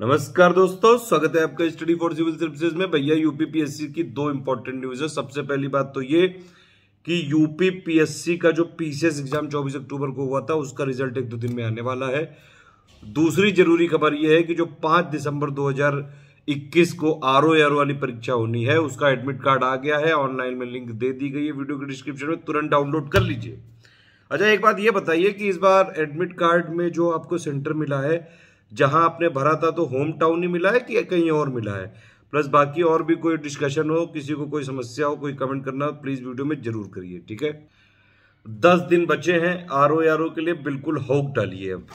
नमस्कार दोस्तों स्वागत है आपका स्टडी फॉर सिविल सर्विसेज में भैया यूपीपीएससी की दो इंपॉर्टेंट न्यूज है सबसे पहली बात तो ये कि यूपीपीएससी का जो पीसीएस एग्जाम 24 अक्टूबर को हुआ था उसका रिजल्ट एक दो दिन में आने वाला है दूसरी जरूरी खबर यह है कि जो 5 दिसंबर 2021 को आर ओ वाली परीक्षा होनी है उसका एडमिट कार्ड आ गया है ऑनलाइन में लिंक दे दी गई है वीडियो के डिस्क्रिप्शन में तुरंत डाउनलोड कर लीजिए अच्छा एक बात ये बताइए कि इस बार एडमिट कार्ड में जो आपको सेंटर मिला है जहां आपने भरा था तो होम टाउन ही मिला है कि कहीं और मिला है प्लस बाकी और भी कोई डिस्कशन हो किसी को कोई समस्या हो कोई कमेंट करना हो प्लीज़ वीडियो में जरूर करिए ठीक है दस दिन बचे हैं आर ओ आर के लिए बिल्कुल होक डालिए अब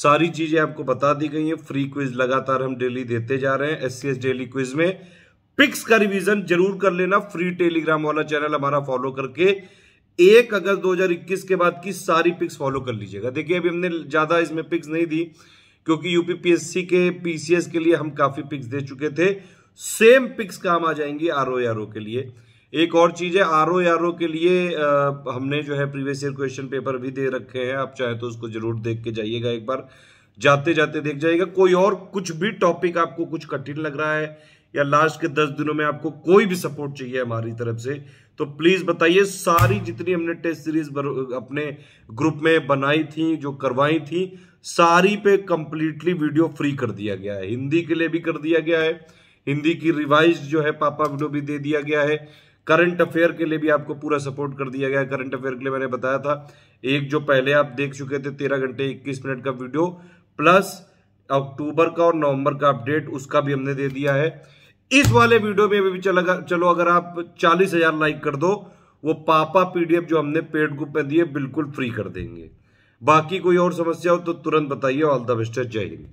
सारी चीज़ें आपको बता दी गई हैं फ्री क्विज लगातार हम डेली देते जा रहे हैं एस डेली क्विज में पिक्स का रिवीजन जरूर कर लेना फ्री टेलीग्राम वाला चैनल हमारा फॉलो करके एक अगस्त 2021 के बाद की सारी पिक्स फॉलो कर लीजिएगा देखिए अभी हमने ज़्यादा इसमें पिक्स नहीं दी क्योंकि यूपीपीएससी के पीसीएस के लिए हम काफी पिक्स दे चुके थे सेम पिक्स काम आ जाएंगी आर ओ के लिए एक और चीज है आर ओ के लिए आ, हमने जो है प्रीवियस ईयर क्वेश्चन पेपर भी दे रखे हैं आप चाहे तो उसको जरूर देख के जाइएगा एक बार जाते जाते देख जाइएगा कोई और कुछ भी टॉपिक आपको कुछ कठिन लग रहा है या लास्ट के दस दिनों में आपको कोई भी सपोर्ट चाहिए हमारी तरफ से तो प्लीज बताइए सारी जितनी हमने टेस्ट सीरीज अपने ग्रुप में बनाई थी जो करवाई थी सारी पे कंप्लीटली वीडियो फ्री कर दिया गया है हिंदी के लिए भी कर दिया गया है हिंदी की रिवाइज जो है पापा वीडियो भी दे दिया गया है करंट अफेयर के लिए भी आपको पूरा सपोर्ट कर दिया गया है करंट अफेयर के लिए मैंने बताया था एक जो पहले आप देख चुके थे तेरह घंटे इक्कीस मिनट का वीडियो प्लस अक्टूबर का और नवंबर का अपडेट उसका भी हमने दे दिया है इस वाले वीडियो में भी चला चलो अगर आप चालीस हजार लाइक कर दो वो पापा पीडीएफ जो हमने पेड ग्रुप में दिए बिल्कुल फ्री कर देंगे बाकी कोई और समस्या हो तो तुरंत बताइए ऑल द बेस्ट जय हिंद